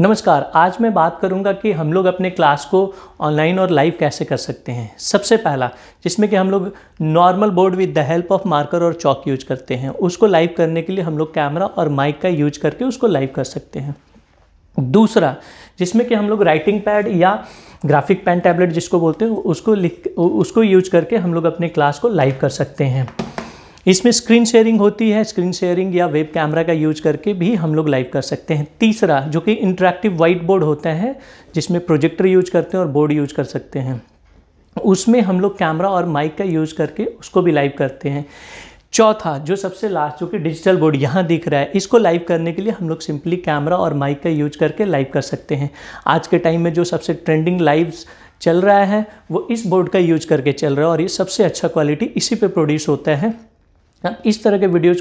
नमस्कार आज मैं बात करूंगा कि हम लोग अपने क्लास को ऑनलाइन और लाइव कैसे कर सकते हैं सबसे पहला जिसमें कि हम लोग normal board with the help of marker और चौक यूज करते हैं उसको लाइव करने के लिए हम लोग कैमरा और माइक का यूज करके उसको लाइव कर सकते हैं दूसरा जिसमें कि हम लोग राइटिंग पैड या ग्राफिक पेन टैबलेट जिसको बोलते हैं उसको लिख उसको यूज करके हम लोग अपने क्लास को लाइव कर सकते हैं इसमें स्क्रीन शेयरिंग होती है स्क्रीन शेयरिंग या वेब कैमरा का यूज करके भी हम लोग लाइव कर सकते हैं तीसरा जो कि इंटरेक्टिव वाइट बोर्ड होता है जिसमें प्रोजेक्टर यूज करते हैं और बोर्ड यूज कर सकते हैं उसमें हम लोग कैमरा और माइक का यूज करके उसको भी लाइव करते हैं चौथा जो सबसे लास्ट जो कि डिजिटल बोर्ड यहाँ दिख रहा है इसको लाइव करने के लिए हम लोग सिंपली कैमरा और माइक का यूज करके लाइव कर सकते हैं आज के टाइम में जो सबसे ट्रेंडिंग लाइव चल रहा है वो इस बोर्ड का यूज करके चल रहा है और ये सबसे अच्छा क्वालिटी इसी पे प्रोड्यूस होता है हाँ, इस तरह के वीडियोज़